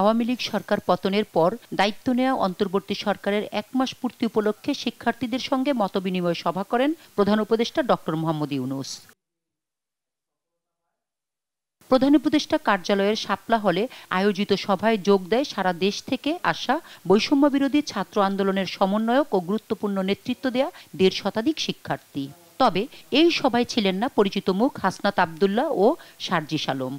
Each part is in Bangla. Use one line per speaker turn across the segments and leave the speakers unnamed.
আওয়ামী লীগ সরকার পতনের পর দায়িত্ব নেওয়া অন্তর্বর্তী সরকারের এক মাস পূর্তি উপলক্ষে শিক্ষার্থীদের সঙ্গে মতবিনিময় সভা করেন প্রধান উপদেষ্টা ডক্টর মোহাম্মদ ইউনুস প্রধান উপদেষ্টা কার্যালয়ের শাপলা হলে আয়োজিত সভায় যোগ দেয় সারা দেশ থেকে আসা বৈষম্য বিরোধী ছাত্র আন্দোলনের সমন্বয়ক ও গুরুত্বপূর্ণ নেতৃত্ব দেয়া দেড় শতাধিক শিক্ষার্থী তবে এই সভায় ছিলেন না পরিচিত মুখ হাসনাত আবদুল্লাহ ও সার্জিস আলম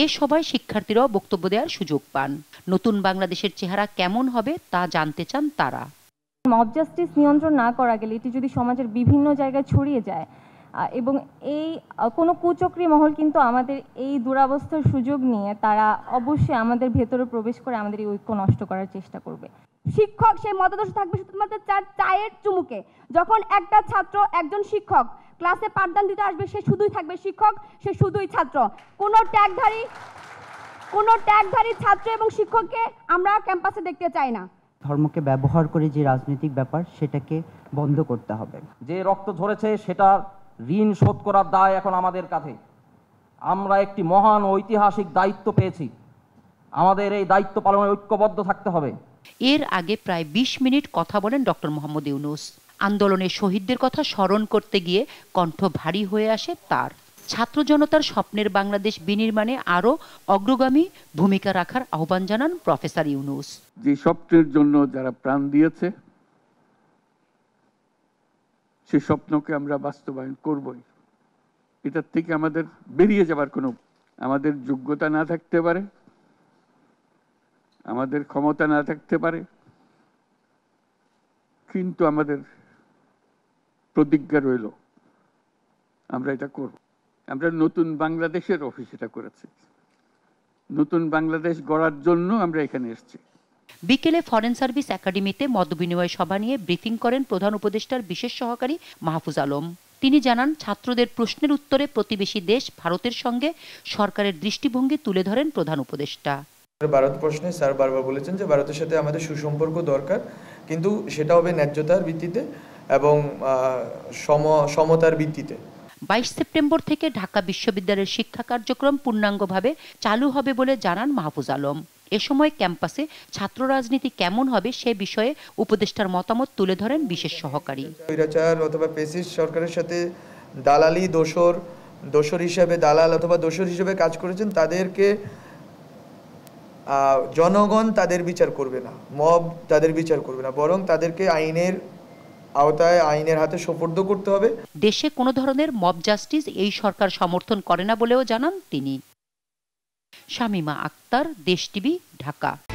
এ সবাই শিক্ষার্থীরাও বক্তব্য দেওয়ার সুযোগ পান নতুন বাংলাদেশের চেহারা কেমন হবে তা জানতে চান তারা
মব জাস্টিস নিয়ন্ত্রণ না করা গেলে এটি যদি সমাজের বিভিন্ন জায়গায় ছড়িয়ে যায় এবং এই কোনো কুচক্রি মহল কিন্তু আমাদের এই দুরাবস্থার সুযোগ নিয়ে তারা অবশ্যই আমাদের ভেতরে প্রবেশ করে আমাদের এই ঐক্য নষ্ট করার চেষ্টা করবে শিক্ষক সেই মতাদর্শ থাকবে শুধুমাত্র চার চায়ের চুমুকে যখন
একটা ছাত্র একজন শিক্ষক ক্লাসে পাঠদান দিতে আসবে সে শুধুই থাকবে শিক্ষক সে শুধুই ছাত্র কোনো ট্যাগধারী কোনো ট্যাগধারী ছাত্র এবং শিক্ষককে আমরা
ক্যাম্পাসে দেখতে চাই না
ধর্মকে ব্যবহার করে যে রাজনৈতিক ব্যাপার সেটাকে বন্ধ করতে
হবে যে রক্ত ঝরেছে সেটা ঋণ শোধ করার দায় এখন আমাদের কাছে আমরা একটি মহান ঐতিহাসিক দায়িত্ব পেয়েছি আমাদের এই দায়িত্ব পালনে ঐক্যবদ্ধ
থাকতে হবে এর আগে প্রায় ২০ মিনিট কথা বলেন ডক্টর মোহাম্মদ ইউনুস আন্দোলনে শহীদদের কথা স্মরণ করতে গিয়ে কণ্ঠ ভারী হয়ে আসে তার ছাত্র জনতার স্বপ্নের বাংলাদেশ বিনির্মাণে আরও অগ্রগামী ভূমিকা রাখার আহ্বান জানান প্রফেসর ইউনুস
যে স্বপ্নের জন্য যারা প্রাণ দিয়েছে সে স্বপ্নকে আমরা বাস্তবায়ন করবই এটার থেকে আমাদের বেরিয়ে যাবার কোনো আমাদের যোগ্যতা না থাকতে পারে আমাদের ক্ষমতা না থাকতে পারে কিন্তু আমাদের প্রতিজ্ঞা রইল আমরা এটা করব আমরা নতুন বাংলাদেশের অফিস এটা করেছি নতুন বাংলাদেশ গড়ার জন্য আমরা এখানে এসেছি
বিকেলে ফরেন সার্ভিস একাডেমিতে মতবিনিময় সভা নিয়ে ব্রিফিং করেন প্রধান উপদেষ্টার বিশেষ সহকারী মাহফুজ আলম তিনি জানান ছাত্রদের প্রশ্নের উত্তরে প্রতিবেশী দেশ ভারতের সঙ্গে সরকারের দৃষ্টিভঙ্গি তুলে ধরেন প্রধান উপদেষ্টা
ভারত প্রশ্নে স্যার বারবার বলেছেন যে ভারতের সাথে আমাদের সুসম্পর্ক দরকার কিন্তু সেটা হবে ন্যায্যতার ভিত্তিতে এবং সম সমতার ভিত্তিতে
বাইশ সেপ্টেম্বর থেকে ঢাকা বিশ্ববিদ্যালয়ের শিক্ষা কার্যক্রম পূর্ণাঙ্গভাবে চালু হবে বলে জানান মাহফুজ আলম এ সময় ক্যাম্পাসে ছাত্র রাজনীতি কেমন হবে সে বিষয়ে উপদেষ্টার মতামত তুলে ধরেন বিশেষ সহকারী
স্বৈরাচার অথবা পেসিস সরকারের সাথে দালালি দোসর দোসর হিসাবে দালাল অথবা দোসর হিসেবে কাজ করেছেন তাদেরকে জনগণ তাদের বিচার করবে না মব তাদের বিচার করবে না বরং তাদেরকে আইনের আওতায় আইনের হাতে সোপর্দ করতে হবে
দেশে কোনো ধরনের মব জাস্টিস এই সরকার সমর্থন করে না বলেও জানান তিনি শামিমা আক্তার দেশ টিভি ঢাকা